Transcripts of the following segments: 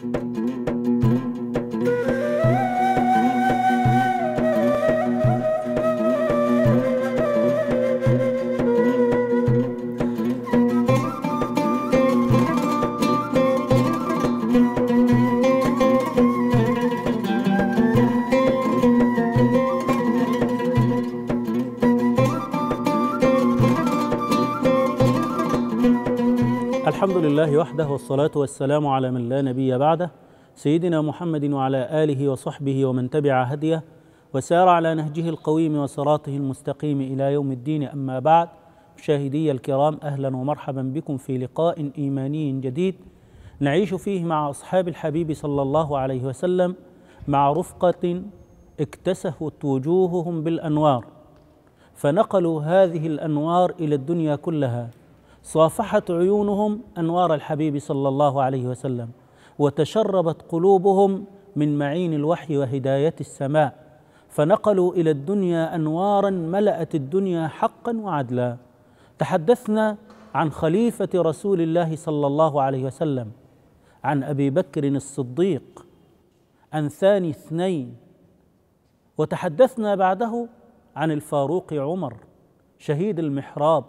thank you الله وحده والصلاة والسلام على من لا نبي بعده سيدنا محمد وعلى آله وصحبه ومن تبع هديه وسار على نهجه القويم وصراطه المستقيم إلى يوم الدين أما بعد مشاهدي الكرام أهلا ومرحبا بكم في لقاء إيماني جديد نعيش فيه مع أصحاب الحبيب صلى الله عليه وسلم مع رفقة اكتسفت وجوههم بالأنوار فنقلوا هذه الأنوار إلى الدنيا كلها صافحت عيونهم انوار الحبيب صلى الله عليه وسلم وتشربت قلوبهم من معين الوحي وهدايه السماء فنقلوا الى الدنيا انوارا ملات الدنيا حقا وعدلا تحدثنا عن خليفه رسول الله صلى الله عليه وسلم عن ابي بكر الصديق عن ثاني اثنين وتحدثنا بعده عن الفاروق عمر شهيد المحراب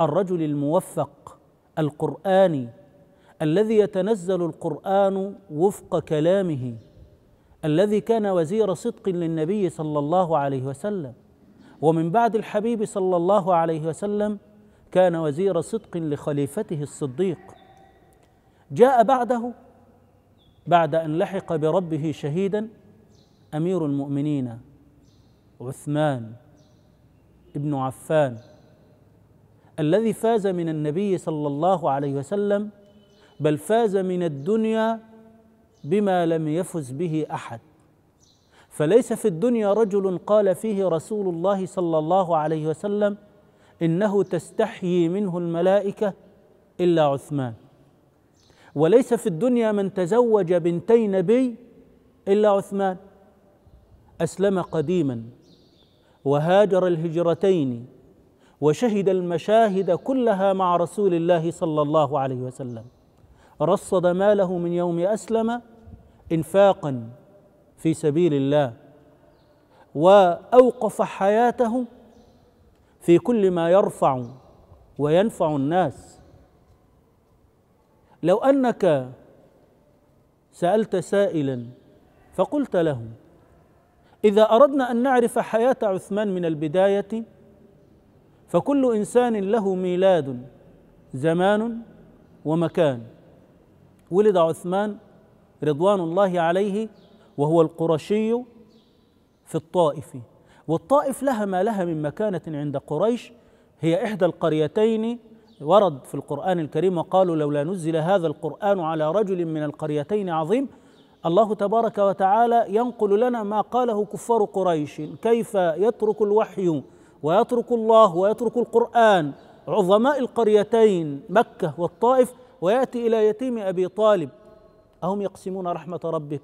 الرجل الموفق القراني الذي يتنزل القران وفق كلامه الذي كان وزير صدق للنبي صلى الله عليه وسلم ومن بعد الحبيب صلى الله عليه وسلم كان وزير صدق لخليفته الصديق جاء بعده بعد ان لحق بربه شهيدا امير المؤمنين عثمان ابن عفان الذي فاز من النبي صلى الله عليه وسلم بل فاز من الدنيا بما لم يفز به احد فليس في الدنيا رجل قال فيه رسول الله صلى الله عليه وسلم انه تستحيي منه الملائكه الا عثمان وليس في الدنيا من تزوج بنتي نبي الا عثمان اسلم قديما وهاجر الهجرتين وشهد المشاهد كلها مع رسول الله صلى الله عليه وسلم رصد ماله من يوم اسلم انفاقا في سبيل الله واوقف حياته في كل ما يرفع وينفع الناس لو انك سالت سائلا فقلت له اذا اردنا ان نعرف حياه عثمان من البدايه فكل انسان له ميلاد زمان ومكان ولد عثمان رضوان الله عليه وهو القرشي في الطائف والطائف لها ما لها من مكانه عند قريش هي احدى القريتين ورد في القران الكريم وقالوا لولا نزل هذا القران على رجل من القريتين عظيم الله تبارك وتعالى ينقل لنا ما قاله كفار قريش كيف يترك الوحي ويترك الله ويترك القرآن عظماء القريتين مكة والطائف ويأتي إلى يتيم أبي طالب أهم يقسمون رحمة ربك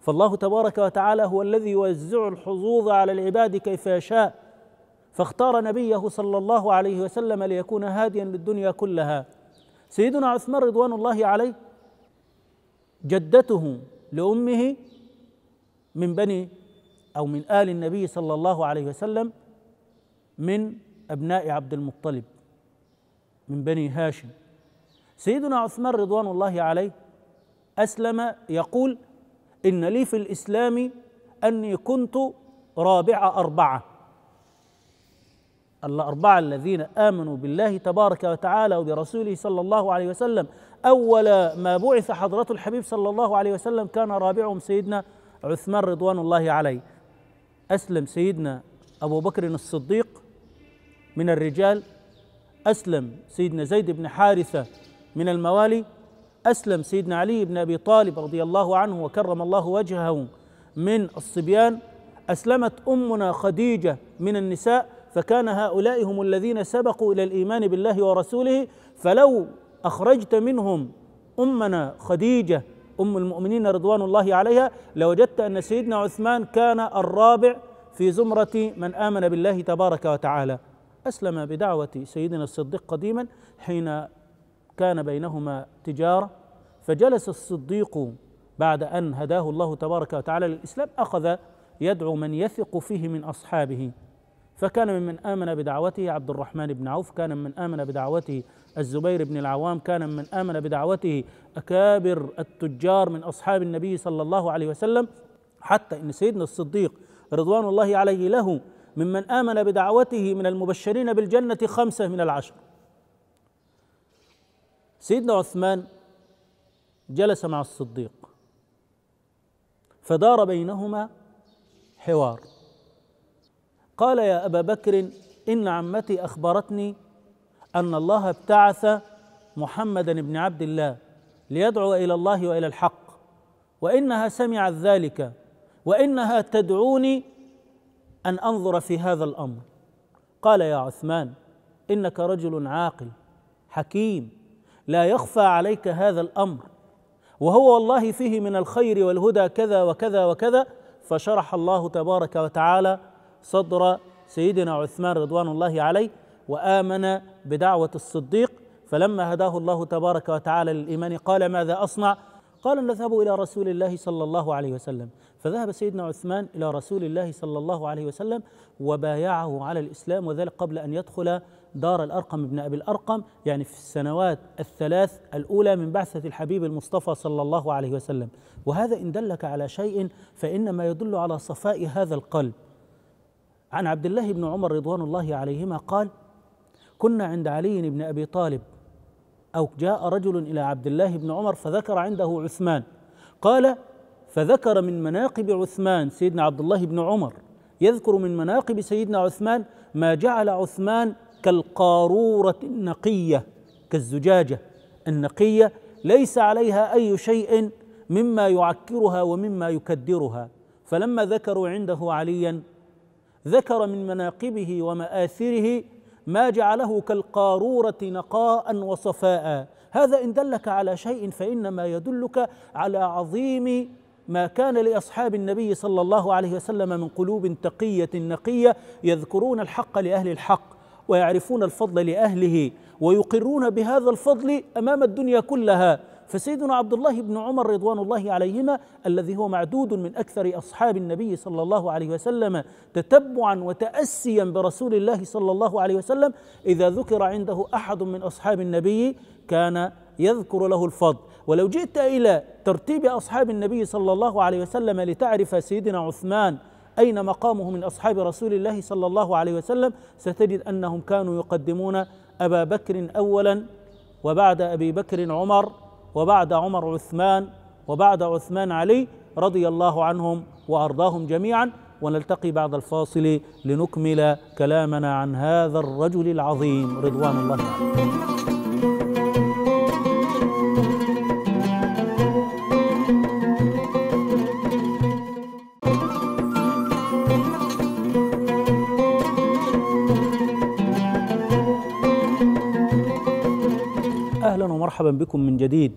فالله تبارك وتعالى هو الذي يوزع الحظوظ على العباد كيف يشاء فاختار نبيه صلى الله عليه وسلم ليكون هاديا للدنيا كلها سيدنا عثمان رضوان الله عليه جدته لأمه من بني أو من آل النبي صلى الله عليه وسلم من ابناء عبد المطلب من بني هاشم سيدنا عثمان رضوان الله عليه اسلم يقول ان لي في الاسلام اني كنت رابع اربعه الاربعه الذين امنوا بالله تبارك وتعالى وبرسوله صلى الله عليه وسلم اول ما بعث حضره الحبيب صلى الله عليه وسلم كان رابعهم سيدنا عثمان رضوان الله عليه اسلم سيدنا ابو بكر الصديق من الرجال أسلم سيدنا زيد بن حارثة من الموالي أسلم سيدنا علي بن أبي طالب رضي الله عنه وكرم الله وجهه من الصبيان أسلمت أمنا خديجة من النساء فكان هؤلاء هم الذين سبقوا إلى الإيمان بالله ورسوله فلو أخرجت منهم أمنا خديجة أم المؤمنين رضوان الله عليها لوجدت أن سيدنا عثمان كان الرابع في زمرة من آمن بالله تبارك وتعالى أسلم بدعوة سيدنا الصديق قديما حين كان بينهما تجارة فجلس الصديق بعد أن هداه الله تبارك وتعالى للإسلام أخذ يدعو من يثق فيه من أصحابه فكان ممن آمن بدعوته عبد الرحمن بن عوف كان من آمن بدعوته الزبير بن العوام كان من آمن بدعوته أكابر التجار من أصحاب النبي صلى الله عليه وسلم حتى إن سيدنا الصديق رضوان الله عليه له ممن آمن بدعوته من المبشرين بالجنة خمسة من العشر سيدنا عثمان جلس مع الصديق فدار بينهما حوار قال يا أبا بكر إن عمتي أخبرتني أن الله ابتعث محمدا بن عبد الله ليدعو إلى الله وإلى الحق وإنها سمعت ذلك وإنها تدعوني ان انظر في هذا الامر قال يا عثمان انك رجل عاقل حكيم لا يخفى عليك هذا الامر وهو والله فيه من الخير والهدى كذا وكذا وكذا فشرح الله تبارك وتعالى صدر سيدنا عثمان رضوان الله عليه وامن بدعوه الصديق فلما هداه الله تبارك وتعالى للايمان قال ماذا اصنع قال نذهب إلى رسول الله صلى الله عليه وسلم فذهب سيدنا عثمان إلى رسول الله صلى الله عليه وسلم وبايعه على الإسلام وذلك قبل أن يدخل دار الأرقم ابن أبي الأرقم يعني في السنوات الثلاث الأولى من بعثة الحبيب المصطفى صلى الله عليه وسلم وهذا إن دلك على شيء فإنما يدل على صفاء هذا القلب عن عبد الله بن عمر رضوان الله عليهما قال كنا عند علي بن أبي طالب أو جاء رجل إلى عبد الله بن عمر فذكر عنده عثمان قال فذكر من مناقب عثمان سيدنا عبد الله بن عمر يذكر من مناقب سيدنا عثمان ما جعل عثمان كالقارورة النقية كالزجاجة النقية ليس عليها أي شيء مما يعكرها ومما يكدرها فلما ذكروا عنده عليا ذكر من مناقبه ومآثره ما جعله كالقارورة نقاء وصفاء هذا إن دلك على شيء فإنما يدلك على عظيم ما كان لاصحاب النبي صلى الله عليه وسلم من قلوب تقيه نقيه يذكرون الحق لاهل الحق ويعرفون الفضل لاهله ويقرون بهذا الفضل امام الدنيا كلها فسيدنا عبد الله بن عمر رضوان الله عليهما الذي هو معدود من أكثر أصحاب النبي صلى الله عليه وسلم تتبعا وتأسيا برسول الله صلى الله عليه وسلم إذا ذكر عنده أحد من أصحاب النبي كان يذكر له الفضل ولو جئت إلى ترتيب أصحاب النبي صلى الله عليه وسلم لتعرف سيدنا عثمان أين مقامه من أصحاب رسول الله صلى الله عليه وسلم ستجد أنهم كانوا يقدمون أبا بكر أولا وبعد أبي بكر عمر وبعد عمر عثمان وبعد عثمان علي رضي الله عنهم وارضاهم جميعا ونلتقي بعد الفاصل لنكمل كلامنا عن هذا الرجل العظيم رضوان الله عليه مرحبا بكم من جديد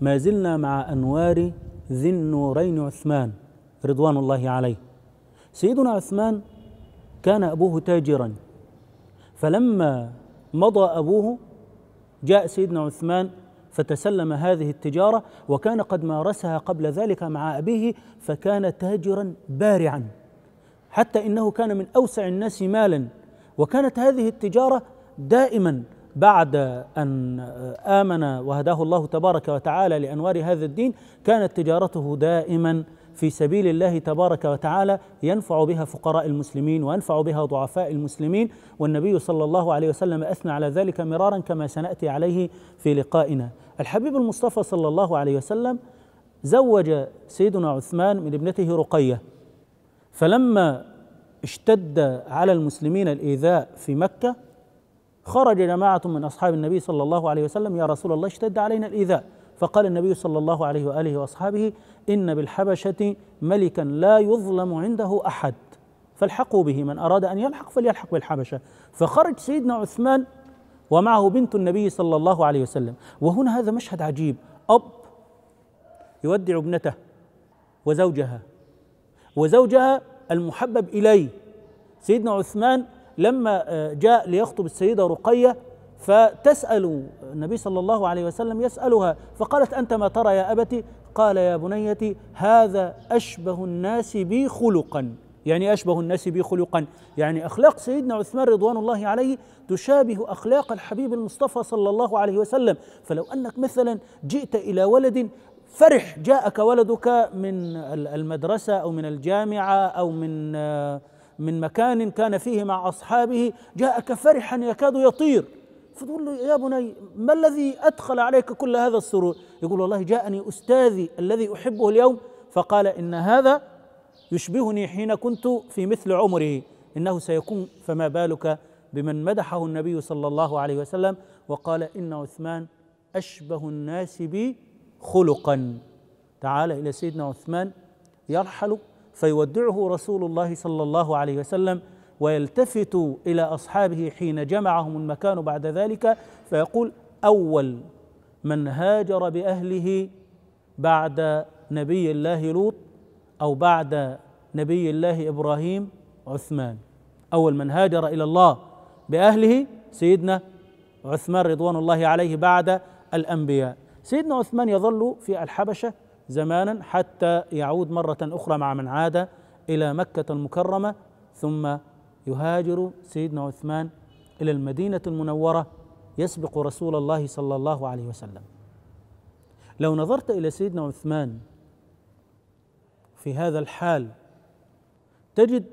ما زلنا مع أنوار ذي النورين عثمان رضوان الله عليه سيدنا عثمان كان أبوه تاجرا فلما مضى أبوه جاء سيدنا عثمان فتسلم هذه التجارة وكان قد مارسها قبل ذلك مع أبيه فكان تاجرا بارعا حتى إنه كان من أوسع الناس مالا وكانت هذه التجارة دائما بعد أن آمن وهداه الله تبارك وتعالى لأنوار هذا الدين كانت تجارته دائما في سبيل الله تبارك وتعالى ينفع بها فقراء المسلمين وينفع بها ضعفاء المسلمين والنبي صلى الله عليه وسلم أثنى على ذلك مرارا كما سنأتي عليه في لقائنا الحبيب المصطفى صلى الله عليه وسلم زوج سيدنا عثمان من ابنته رقية فلما اشتد على المسلمين الإيذاء في مكة خرج جماعة من أصحاب النبي صلى الله عليه وسلم يا رسول الله اشتد علينا الإيذاء فقال النبي صلى الله عليه وآله وأصحابه إن بالحبشة ملكا لا يظلم عنده أحد فالحقوا به من أراد أن يلحق فليلحق بالحبشة فخرج سيدنا عثمان ومعه بنت النبي صلى الله عليه وسلم وهنا هذا مشهد عجيب أب يودع ابنته وزوجها وزوجها المحبب إليه سيدنا عثمان لما آه، جاء ليخطب السيدة رقية فتسأل النبي صلى الله عليه وسلم يسألها فقالت أنت ما ترى يا أبتي قال يا بنيتي هذا أشبه الناس بي خلقا يعني أشبه الناس بي خلقا يعني أخلاق سيدنا عثمان رضوان الله عليه تشابه أخلاق الحبيب المصطفى صلى الله عليه وسلم فلو أنك مثلا جئت إلى ولد فرح جاءك ولدك من المدرسة أو من الجامعة أو من آه، من مكان كان فيه مع أصحابه جاءك فرحا يكاد يطير فتقول له يا بني ما الذي أدخل عليك كل هذا السرور يقول والله جاءني أستاذي الذي أحبه اليوم فقال إن هذا يشبهني حين كنت في مثل عمره إنه سيكون فما بالك بمن مدحه النبي صلى الله عليه وسلم وقال إن عثمان أشبه الناس بي خلقا تعال إلى سيدنا عثمان يرحل فيودعه رسول الله صلى الله عليه وسلم ويلتفت الى اصحابه حين جمعهم المكان بعد ذلك فيقول اول من هاجر باهله بعد نبي الله لوط او بعد نبي الله ابراهيم عثمان اول من هاجر الى الله باهله سيدنا عثمان رضوان الله عليه بعد الانبياء سيدنا عثمان يظل في الحبشه زمانا حتى يعود مرة أخرى مع من عاد إلى مكة المكرمة ثم يهاجر سيدنا عثمان إلى المدينة المنورة يسبق رسول الله صلى الله عليه وسلم لو نظرت إلى سيدنا عثمان في هذا الحال تجد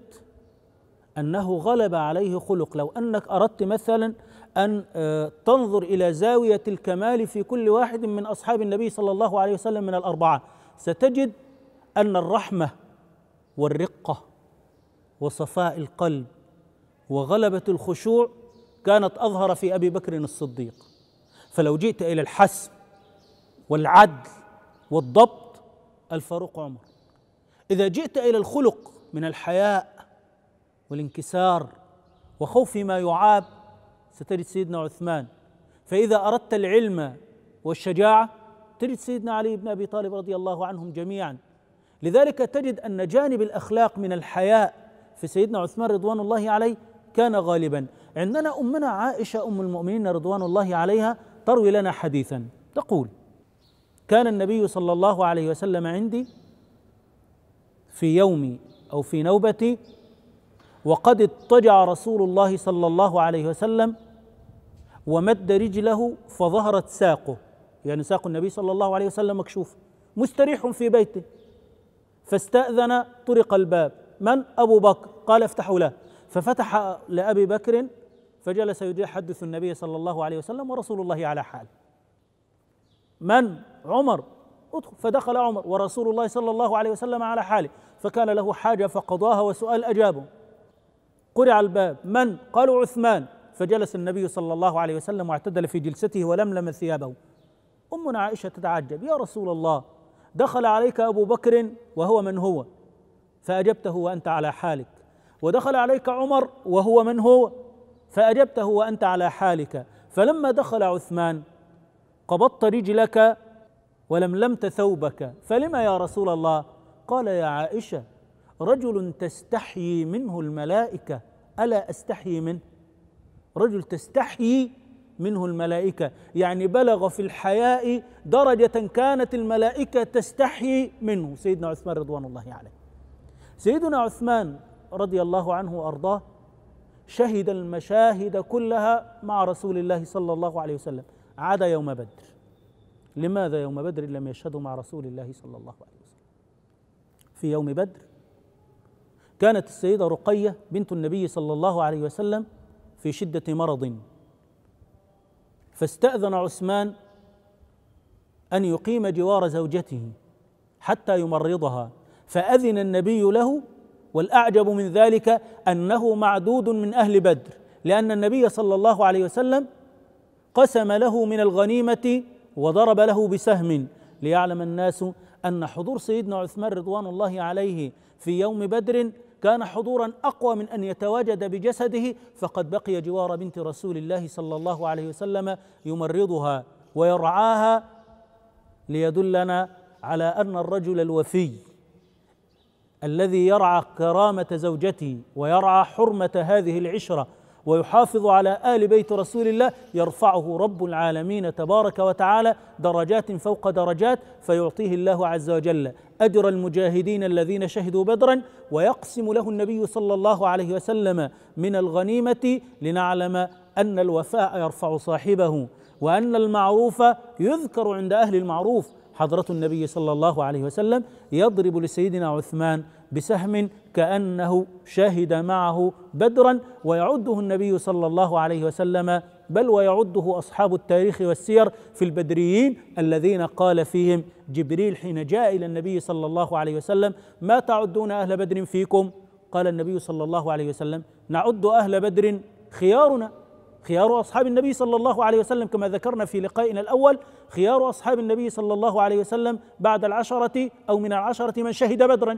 أنه غلب عليه خلق لو أنك أردت مثلا ان آه، تنظر الى زاويه الكمال في كل واحد من اصحاب النبي صلى الله عليه وسلم من الاربعه ستجد ان الرحمه والرقه وصفاء القلب وغلبه الخشوع كانت اظهر في ابي بكر الصديق فلو جئت الى الحسم والعدل والضبط الفاروق عمر اذا جئت الى الخلق من الحياء والانكسار وخوف ما يعاب ستجد سيدنا عثمان فإذا أردت العلم والشجاعة تجد سيدنا علي بن أبي طالب رضي الله عنهم جميعا لذلك تجد أن جانب الأخلاق من الحياء في سيدنا عثمان رضوان الله عليه كان غالبا عندنا أمنا عائشة أم المؤمنين رضوان الله عليها تروي لنا حديثا تقول كان النبي صلى الله عليه وسلم عندي في يومي أو في نوبتي وقد اضطجع رسول الله صلى الله عليه وسلم ومد رجله فظهرت ساقه يعني ساق النبي صلى الله عليه وسلم مكشوف مستريح في بيته فاستأذن طرق الباب من أبو بكر قال افتحوا له ففتح لأبي بكر فجلس يحدث النبي صلى الله عليه وسلم ورسول الله على حال من عمر ادخل فدخل عمر ورسول الله صلى الله عليه وسلم على حاله فكان له حاجة فقضاها وسؤال أجابه قرع الباب من قالوا عثمان فجلس النبي صلى الله عليه وسلم واعتدل في جلسته ولملم ثيابه أمنا عائشة تتعجب يا رسول الله دخل عليك أبو بكر وهو من هو فأجبته وأنت على حالك ودخل عليك عمر وهو من هو فأجبته وأنت على حالك فلما دخل عثمان قبضت رجلك ولملمت ثوبك فلما يا رسول الله قال يا عائشة رجل تستحيي منه الملائكة ألا أستحيي منه رجل تستحيي منه الملائكة يعني بلغ في الحياء درجة كانت الملائكة تستحيي منه سيدنا عثمان رضوان الله عليه سيدنا عثمان رضي الله عنه وأرضاه شهد المشاهد كلها مع رسول الله صلى الله عليه وسلم عدا يوم بدر لماذا يوم بدر لم يشهدوا مع رسول الله صلى الله عليه وسلم في يوم بدر كانت السيدة رقية بنت النبي صلى الله عليه وسلم في شدة مرض فاستأذن عثمان أن يقيم جوار زوجته حتى يمرضها فأذن النبي له والأعجب من ذلك أنه معدود من أهل بدر لأن النبي صلى الله عليه وسلم قسم له من الغنيمة وضرب له بسهم ليعلم الناس أن حضور سيدنا عثمان رضوان الله عليه في يوم بدر كان حضورا اقوى من ان يتواجد بجسده فقد بقي جوار بنت رسول الله صلى الله عليه وسلم يمرضها ويرعاها ليدلنا على ان الرجل الوفي الذي يرعى كرامه زوجته ويرعى حرمه هذه العشره ويحافظ على ال بيت رسول الله يرفعه رب العالمين تبارك وتعالى درجات فوق درجات فيعطيه الله عز وجل اجر المجاهدين الذين شهدوا بدرا ويقسم له النبي صلى الله عليه وسلم من الغنيمه لنعلم ان الوفاء يرفع صاحبه وان المعروف يذكر عند اهل المعروف حضره النبي صلى الله عليه وسلم يضرب لسيدنا عثمان بسهم كانه شهد معه بدرا ويعده النبي صلى الله عليه وسلم بل ويعده أصحاب التاريخ والسير في البدريين الذين قال فيهم جبريل حين جاء إلى النبي صلى الله عليه وسلم ما تعدون أهل بدر فيكم قال النبي صلى الله عليه وسلم نعد أهل بدر خيارنا خيار أصحاب النبي صلى الله عليه وسلم كما ذكرنا في لقائنا الأول خيار أصحاب النبي صلى الله عليه وسلم بعد العشرة أو من العشرة من شهد بدرا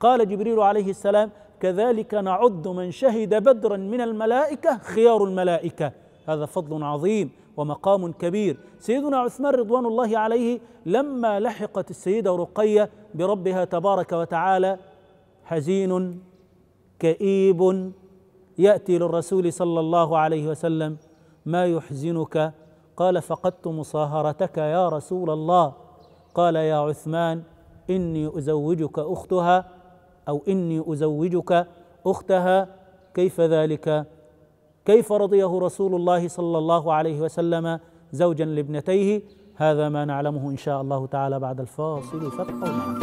قال جبريل عليه السلام كذلك نعد من شهد بدرا من الملائكة خيار الملائكة هذا فضل عظيم ومقام كبير سيدنا عثمان رضوان الله عليه لما لحقت السيدة رقية بربها تبارك وتعالى حزين كئيب يأتي للرسول صلى الله عليه وسلم ما يحزنك قال فقدت مصاهرتك يا رسول الله قال يا عثمان إني أزوجك أختها أو إني أزوجك أختها كيف ذلك؟ كيف رضيه رسول الله صلى الله عليه وسلم زوجا لابنتيه هذا ما نعلمه ان شاء الله تعالى بعد الفاصل فابقوا معنا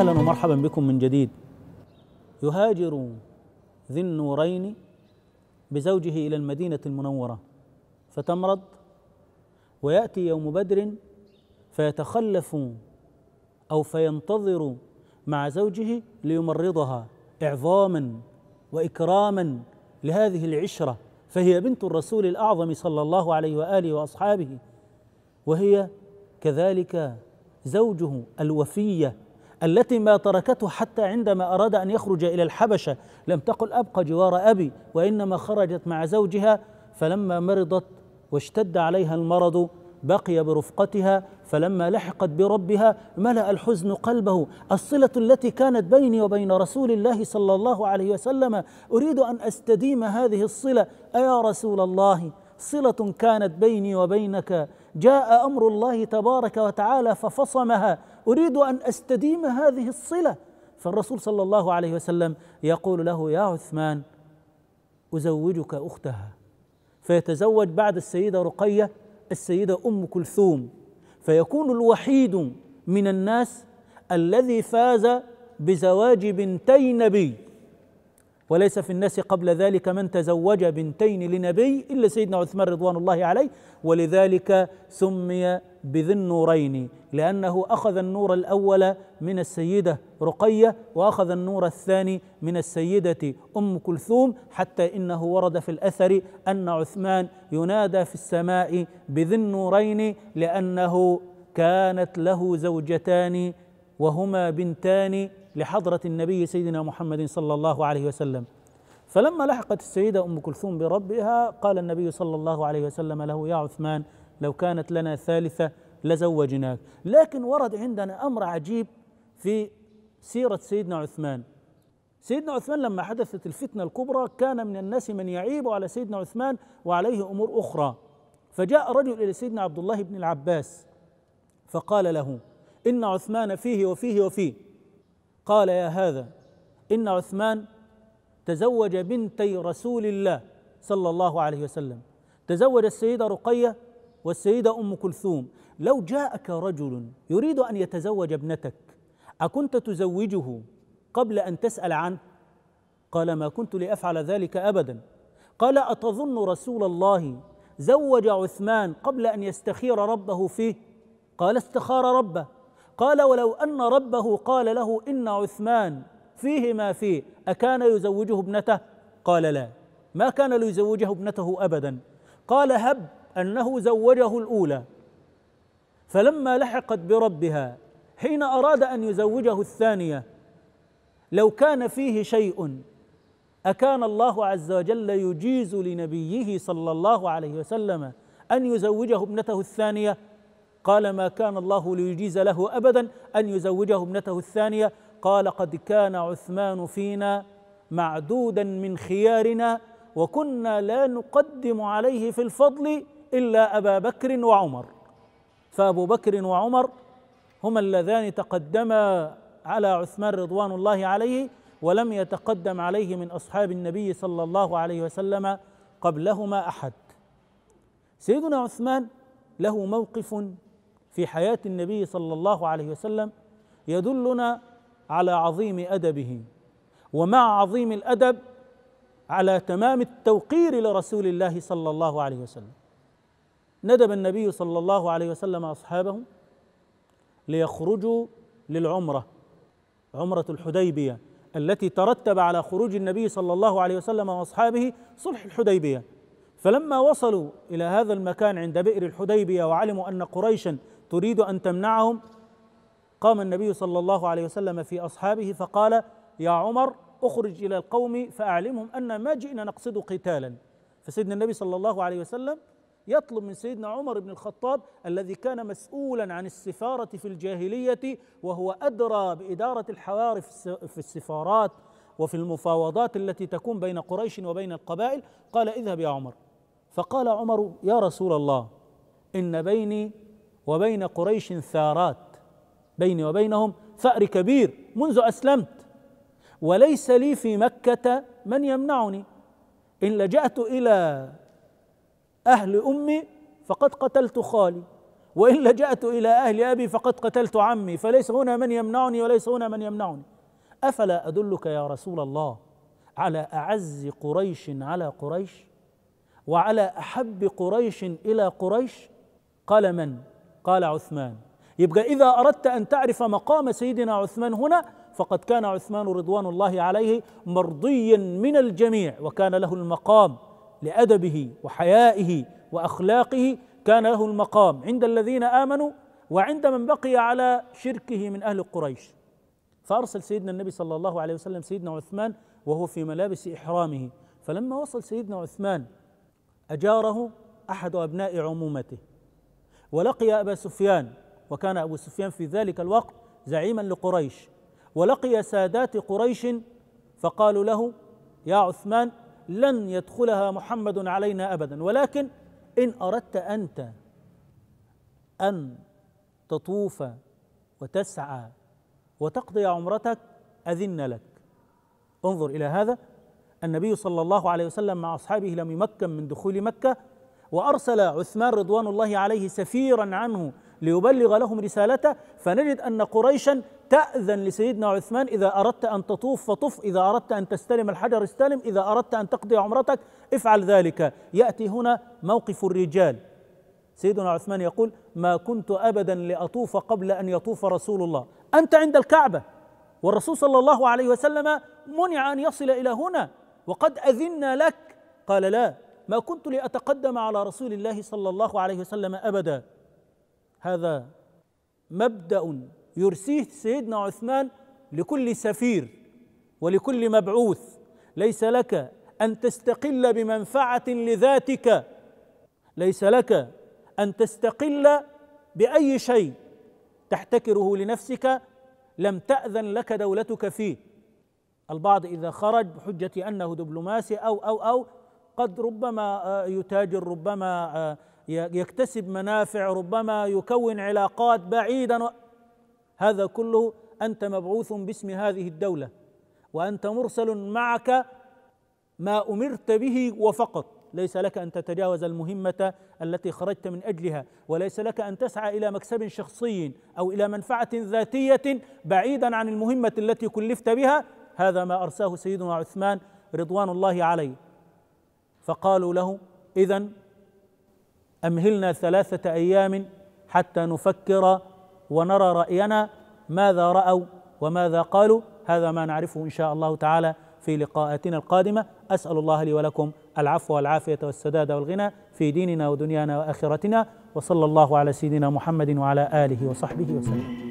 اهلا ومرحبا بكم من جديد يهاجرون ذي النورين بزوجه الى المدينه المنوره فتمرض وياتي يوم بدر فيتخلف او فينتظر مع زوجه ليمرضها اعظاما واكراما لهذه العشره فهي بنت الرسول الاعظم صلى الله عليه واله واصحابه وهي كذلك زوجه الوفيه التي ما تركته حتى عندما أراد أن يخرج إلى الحبشة لم تقل أبقى جوار أبي وإنما خرجت مع زوجها فلما مرضت واشتد عليها المرض بقي برفقتها فلما لحقت بربها ملا الحزن قلبه الصله التي كانت بيني وبين رسول الله صلى الله عليه وسلم اريد ان استديم هذه الصله ايا رسول الله صله كانت بيني وبينك جاء امر الله تبارك وتعالى ففصمها اريد ان استديم هذه الصله فالرسول صلى الله عليه وسلم يقول له يا عثمان ازوجك اختها فيتزوج بعد السيده رقيه السيده ام كلثوم فيكون الوحيد من الناس الذي فاز بزواج بنتي نبي وليس في الناس قبل ذلك من تزوج بنتين لنبي الا سيدنا عثمان رضوان الله عليه ولذلك سمي بذي النورين لأنه أخذ النور الأول من السيدة رقية وأخذ النور الثاني من السيدة أم كلثوم حتى إنه ورد في الأثر أن عثمان ينادى في السماء بذي النورين لأنه كانت له زوجتان وهما بنتان لحضرة النبي سيدنا محمد صلى الله عليه وسلم فلما لحقت السيدة أم كلثوم بربها قال النبي صلى الله عليه وسلم له يا عثمان لو كانت لنا ثالثة لزوجناك لكن ورد عندنا أمر عجيب في سيرة سيدنا عثمان سيدنا عثمان لما حدثت الفتنة الكبرى كان من الناس من يعيب على سيدنا عثمان وعليه أمور أخرى فجاء رجل إلى سيدنا عبد الله بن العباس فقال له إن عثمان فيه وفيه وفيه قال يا هذا إن عثمان تزوج بنتي رسول الله صلى الله عليه وسلم تزوج السيدة رقية والسيدة أم كلثوم لو جاءك رجل يريد أن يتزوج ابنتك أكنت تزوجه قبل أن تسأل عنه؟ قال ما كنت لأفعل ذلك أبدا قال أتظن رسول الله زوج عثمان قبل أن يستخير ربه فيه؟ قال استخار ربه قال ولو أن ربه قال له إن عثمان فيه ما فيه أكان يزوجه ابنته؟ قال لا ما كان ليزوجه ابنته أبدا قال هب أنه زوجه الأولى فلما لحقت بربها حين أراد أن يزوجه الثانية لو كان فيه شيء أكان الله عز وجل يجيز لنبيه صلى الله عليه وسلم أن يزوجه ابنته الثانية قال ما كان الله ليجيز له أبدا أن يزوجه ابنته الثانية قال قد كان عثمان فينا معدودا من خيارنا وكنا لا نقدم عليه في الفضل الا ابا بكر وعمر فابو بكر وعمر هما اللذان تقدما على عثمان رضوان الله عليه ولم يتقدم عليه من اصحاب النبي صلى الله عليه وسلم قبلهما احد سيدنا عثمان له موقف في حياه النبي صلى الله عليه وسلم يدلنا على عظيم ادبه ومع عظيم الادب على تمام التوقير لرسول الله صلى الله عليه وسلم ندب النبي صلى الله عليه وسلم اصحابه ليخرجوا للعمره عمره الحديبيه التي ترتب على خروج النبي صلى الله عليه وسلم واصحابه صلح الحديبيه فلما وصلوا الى هذا المكان عند بئر الحديبيه وعلموا ان قريشا تريد ان تمنعهم قام النبي صلى الله عليه وسلم في اصحابه فقال يا عمر اخرج الى القوم فاعلمهم ان ما جئنا نقصد قتالا فسيدنا النبي صلى الله عليه وسلم يطلب من سيدنا عمر بن الخطاب الذي كان مسؤولا عن السفارة في الجاهلية وهو أدرى بإدارة الحوار في السفارات وفي المفاوضات التي تكون بين قريش وبين القبائل قال اذهب يا عمر فقال عمر يا رسول الله إن بيني وبين قريش ثارات بيني وبينهم ثأر كبير منذ أسلمت وليس لي في مكة من يمنعني إن لجأت إلى أهل أمي فقد قتلت خالي وإن لجأت إلى أهل أبي فقد قتلت عمي فليس هنا من يمنعني وليس هنا من يمنعني أفلا أدلك يا رسول الله على أعز قريش على قريش وعلى أحب قريش إلى قريش قال من؟ قال عثمان يبقى إذا أردت أن تعرف مقام سيدنا عثمان هنا فقد كان عثمان رضوان الله عليه مرضيا من الجميع وكان له المقام لادبه وحيائه واخلاقه كان له المقام عند الذين امنوا وعند من بقي على شركه من اهل قريش فارسل سيدنا النبي صلى الله عليه وسلم سيدنا عثمان وهو في ملابس احرامه فلما وصل سيدنا عثمان اجاره احد ابناء عمومته ولقي ابا سفيان وكان ابو سفيان في ذلك الوقت زعيما لقريش ولقي سادات قريش فقالوا له يا عثمان لن يدخلها محمد علينا ابدا ولكن ان اردت انت ان تطوف وتسعى وتقضي عمرتك اذن لك انظر الى هذا النبي صلى الله عليه وسلم مع اصحابه لم يمكن من دخول مكه وارسل عثمان رضوان الله عليه سفيرا عنه ليبلغ لهم رسالته فنجد ان قريشا تأذن لسيدنا عثمان إذا أردت أن تطوف فطف إذا أردت أن تستلم الحجر استلم إذا أردت أن تقضي عمرتك افعل ذلك يأتي هنا موقف الرجال سيدنا عثمان يقول ما كنت أبدا لأطوف قبل أن يطوف رسول الله أنت عند الكعبة والرسول صلى الله عليه وسلم منع أن يصل إلى هنا وقد أذنا لك قال لا ما كنت لأتقدم على رسول الله صلى الله عليه وسلم أبدا هذا مبدأ يرسيه سيدنا عثمان لكل سفير ولكل مبعوث ليس لك ان تستقل بمنفعه لذاتك ليس لك ان تستقل باي شيء تحتكره لنفسك لم تاذن لك دولتك فيه البعض اذا خرج بحجه انه دبلوماسي او او او قد ربما آه، يتاجر ربما آه، يكتسب منافع ربما يكون علاقات بعيدا هذا كله انت مبعوث باسم هذه الدوله وانت مرسل معك ما امرت به وفقط ليس لك ان تتجاوز المهمه التي خرجت من اجلها وليس لك ان تسعى الى مكسب شخصي او الى منفعه ذاتيه بعيدا عن المهمه التي كلفت بها هذا ما ارساه سيدنا عثمان رضوان الله عليه فقالوا له اذا امهلنا ثلاثه ايام حتى نفكر ونرى راينا ماذا راوا وماذا قالوا هذا ما نعرفه ان شاء الله تعالى في لقاءاتنا القادمه اسال الله لي ولكم العفو والعافيه والسداد والغنى في ديننا ودنيانا واخرتنا وصلى الله على سيدنا محمد وعلى اله وصحبه وسلم